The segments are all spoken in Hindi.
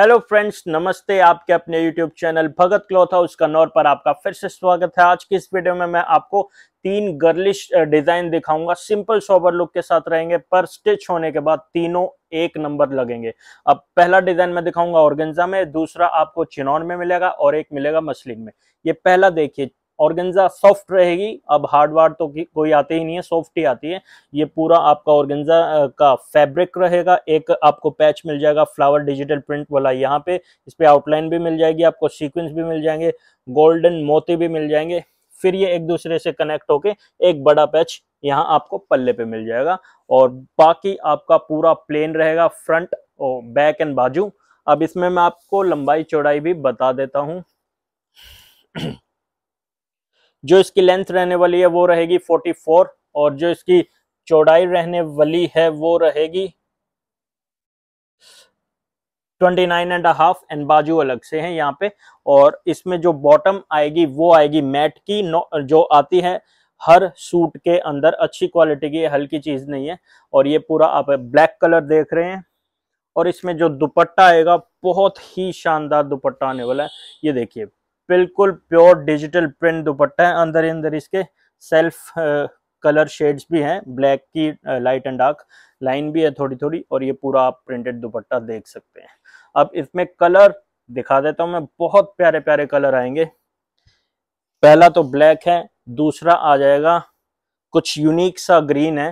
हेलो फ्रेंड्स नमस्ते आपके अपने YouTube channel Bhagat cloth house Kannaur पर आपका फिर से स्वागत है आज की इस वीडियो में मैं आपको तीन गर्लिश डिजाइन दिखाऊंगा सिंपल सोबर लुक के साथ रहेंगे पर स्टिच होने के बाद तीनों एक नंबर लगेंगे अब पहला डिजाइन मैं दिखाऊंगा ऑर्गेंजा में दूसरा आपको चिनौन में मिलेगा और एक मिलेगा मसलिन में ये पहला देखिए ऑर्गेंजा सॉफ्ट रहेगी अब हार्ड वार्ड तो कोई आते ही नहीं है सॉफ्ट ही आती है ये पूरा आपका ऑर्गेंजा का फैब्रिक रहेगा एक आपको पैच मिल जाएगा फ्लावर डिजिटल प्रिंट वाला यहाँ पे इस पर आउटलाइन भी मिल जाएगी आपको सीक्वेंस भी मिल जाएंगे गोल्डन मोती भी मिल जाएंगे फिर ये एक दूसरे से कनेक्ट होके एक बड़ा पैच यहाँ आपको पल्ले पे मिल जाएगा और बाकी आपका पूरा प्लेन रहेगा फ्रंट और बैक एंड बाजू अब इसमें मैं आपको लंबाई चौड़ाई भी बता देता हूँ जो इसकी लेंथ रहने वाली है वो रहेगी 44 और जो इसकी चौड़ाई रहने वाली है वो रहेगी 29 एंड हाफ एंड बाजू अलग से हैं यहाँ पे और इसमें जो बॉटम आएगी वो आएगी मैट की जो आती है हर सूट के अंदर अच्छी क्वालिटी की हल्की चीज नहीं है और ये पूरा आप ब्लैक कलर देख रहे हैं और इसमें जो दुपट्टा आएगा बहुत ही शानदार दुपट्टा आने वाला है ये देखिए बिल्कुल प्योर डिजिटल प्रिंट दुपट्टा है अंदर ही अंदर इसके सेल्फ कलर शेड्स भी हैं ब्लैक की लाइट एंड डार्क लाइन भी है थोड़ी थोड़ी और ये पूरा आप प्रिंटेड दुपट्टा देख सकते हैं अब इसमें कलर दिखा देता हूँ मैं बहुत प्यारे प्यारे कलर आएंगे पहला तो ब्लैक है दूसरा आ जाएगा कुछ यूनिक सा ग्रीन है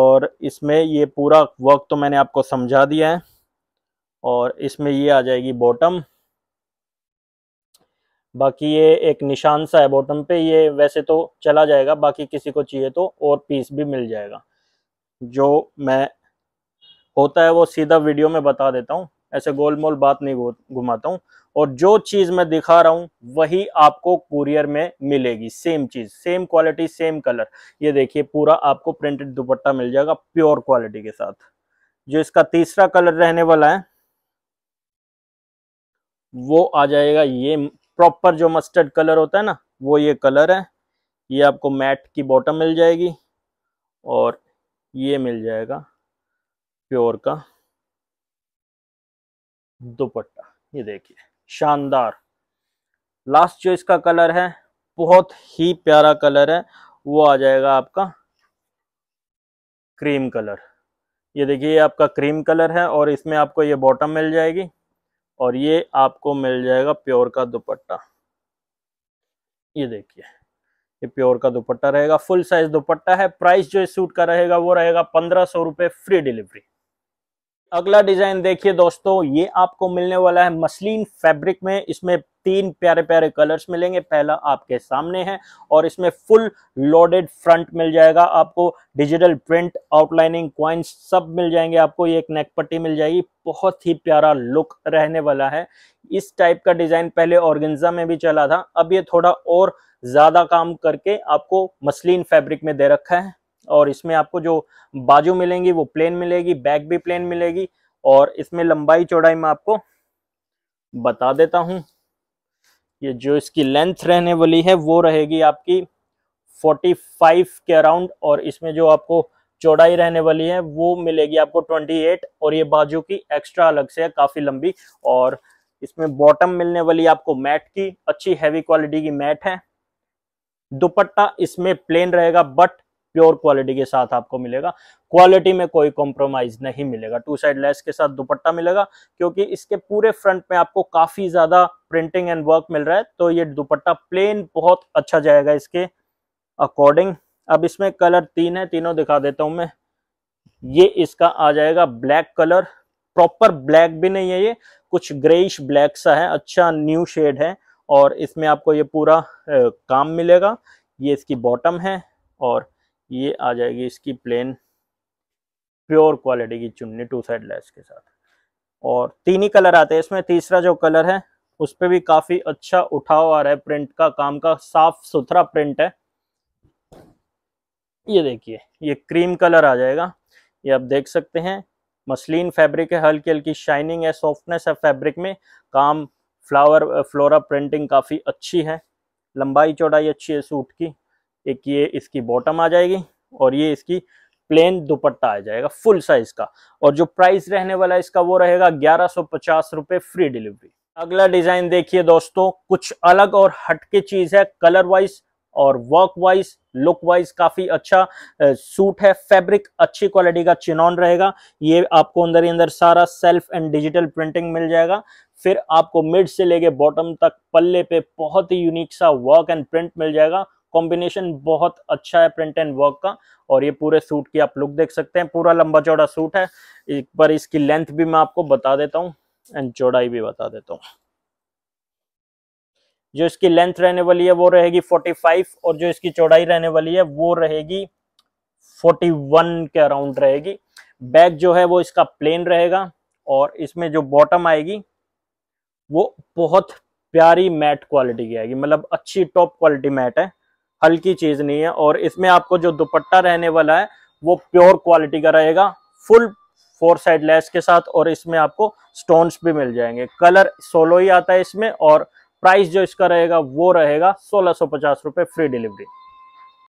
और इसमें ये पूरा वर्क तो मैंने आपको समझा दिया है और इसमें ये आ जाएगी बॉटम बाकी ये एक निशान सा है बॉटम पे ये वैसे तो चला जाएगा बाकी किसी को चाहिए तो और पीस भी मिल जाएगा जो मैं होता है वो सीधा वीडियो में बता देता हूँ ऐसे गोल मोल बात नहीं घुमाता हूँ और जो चीज़ मैं दिखा रहा हूँ वही आपको कुरियर में मिलेगी सेम चीज़ सेम क्वालिटी सेम कलर ये देखिए पूरा आपको प्रिंटेड दुपट्टा मिल जाएगा प्योर क्वालिटी के साथ जो इसका तीसरा कलर रहने वाला है वो आ जाएगा ये प्रॉपर जो मस्टर्ड कलर होता है ना वो ये कलर है ये आपको मैट की बॉटम मिल जाएगी और ये मिल जाएगा प्योर का दुपट्टा ये देखिए शानदार लास्ट जो इसका कलर है बहुत ही प्यारा कलर है वो आ जाएगा आपका क्रीम कलर ये देखिए आपका क्रीम कलर है और इसमें आपको ये बॉटम मिल जाएगी और ये आपको मिल जाएगा प्योर का दुपट्टा ये देखिए ये प्योर का दुपट्टा रहेगा फुल साइज दुपट्टा है प्राइस जो इस सूट का रहेगा वो रहेगा पंद्रह सौ रुपए फ्री डिलीवरी अगला डिजाइन देखिए दोस्तों ये आपको मिलने वाला है मसलिन फैब्रिक में इसमें तीन प्यारे प्यारे कलर्स मिलेंगे पहला आपके सामने है और इसमें फुल लोडेड फ्रंट मिल जाएगा आपको डिजिटल प्रिंट आउटलाइनिंग क्वाइंस सब मिल जाएंगे आपको ये एक नेक पट्टी मिल जाएगी बहुत ही प्यारा लुक रहने वाला है इस टाइप का डिजाइन पहले ऑर्गेंजा में भी चला था अब ये थोड़ा और ज्यादा काम करके आपको मसलिन फैब्रिक में दे रखा है और इसमें आपको जो बाजू मिलेंगी वो प्लेन मिलेगी बैक भी प्लेन मिलेगी और इसमें लंबाई चौड़ाई में आपको बता देता हूं ये जो इसकी लेंथ रहने वाली है वो रहेगी आपकी 45 के अराउंड और इसमें जो आपको चौड़ाई रहने वाली है वो मिलेगी आपको 28 और ये बाजू की एक्स्ट्रा अलग से है काफ़ी लंबी और इसमें बॉटम मिलने वाली आपको मैट की अच्छी हैवी क्वालिटी की मैट है दुपट्टा इसमें प्लेन रहेगा बट प्योर क्वालिटी के साथ आपको मिलेगा क्वालिटी में कोई कॉम्प्रोमाइज नहीं मिलेगा टू साइड लेस के साथ दुपट्टा मिलेगा क्योंकि इसके पूरे फ्रंट में आपको काफी ज्यादा प्रिंटिंग एंड वर्क मिल रहा है तो ये दुपट्टा प्लेन बहुत अच्छा जाएगा इसके अकॉर्डिंग अब इसमें कलर तीन है तीनों दिखा देता हूं मैं ये इसका आ जाएगा ब्लैक कलर प्रॉपर ब्लैक भी नहीं है ये कुछ ग्रेइश ब्लैक सा है अच्छा न्यू शेड है और इसमें आपको ये पूरा ए, काम मिलेगा ये इसकी बॉटम है और ये आ जाएगी इसकी प्लेन प्योर क्वालिटी की चुन्नी टू साइड लेस के साथ और तीन ही कलर आते हैं इसमें तीसरा जो कलर है उस पर भी काफ़ी अच्छा उठाव आ रहा है प्रिंट का काम का साफ सुथरा प्रिंट है ये देखिए ये क्रीम कलर आ जाएगा ये आप देख सकते हैं मसलिन फैब्रिक है हल्की हल्की शाइनिंग है सॉफ्टनेस है फैब्रिक में काम फ्लावर फ्लोरा प्रिंटिंग काफ़ी अच्छी है लंबाई चौड़ाई अच्छी है सूट की एक ये इसकी बॉटम आ जाएगी और ये इसकी प्लेन दुपट्टा आ जाएगा फुल साइज का और जो प्राइस रहने वाला है इसका वो रहेगा ग्यारह सौ फ्री डिलीवरी अगला डिजाइन देखिए दोस्तों कुछ अलग और हटके चीज है कलर वाइज और वर्क वाइज लुक वाइज काफी अच्छा सूट है फैब्रिक अच्छी क्वालिटी का चिनॉन रहेगा ये आपको अंदर ही अंदर सारा सेल्फ एंड डिजिटल प्रिंटिंग मिल जाएगा फिर आपको मिड से लेके बॉटम तक पल्ले पे बहुत ही यूनिक सा वर्क एंड प्रिंट मिल जाएगा कॉम्बिनेशन बहुत अच्छा है प्रिंट एंड वर्क का और ये पूरे सूट की आप लुक देख सकते हैं पूरा लंबा चौड़ा सूट है एक बार इसकी लेंथ भी मैं आपको बता देता हूँ एंड चौड़ाई भी बता देता हूँ जो इसकी लेंथ रहने वाली है वो रहेगी 45 और जो इसकी चौड़ाई रहने वाली है वो रहेगी 41 के अराउंड रहेगी बैक जो है वो इसका प्लेन रहेगा और इसमें जो बॉटम आएगी वो बहुत प्यारी मैट क्वालिटी की आएगी मतलब अच्छी टॉप क्वालिटी मैट है हल्की चीज नहीं है और इसमें आपको जो दुपट्टा रहने वाला है वो प्योर क्वालिटी का रहेगा फुल फोर साइड लेस के साथ और इसमें आपको स्टोन्स भी मिल जाएंगे कलर सोलो ही आता है इसमें और प्राइस जो इसका रहेगा वो रहेगा सोलह सौ पचास रुपये फ्री डिलीवरी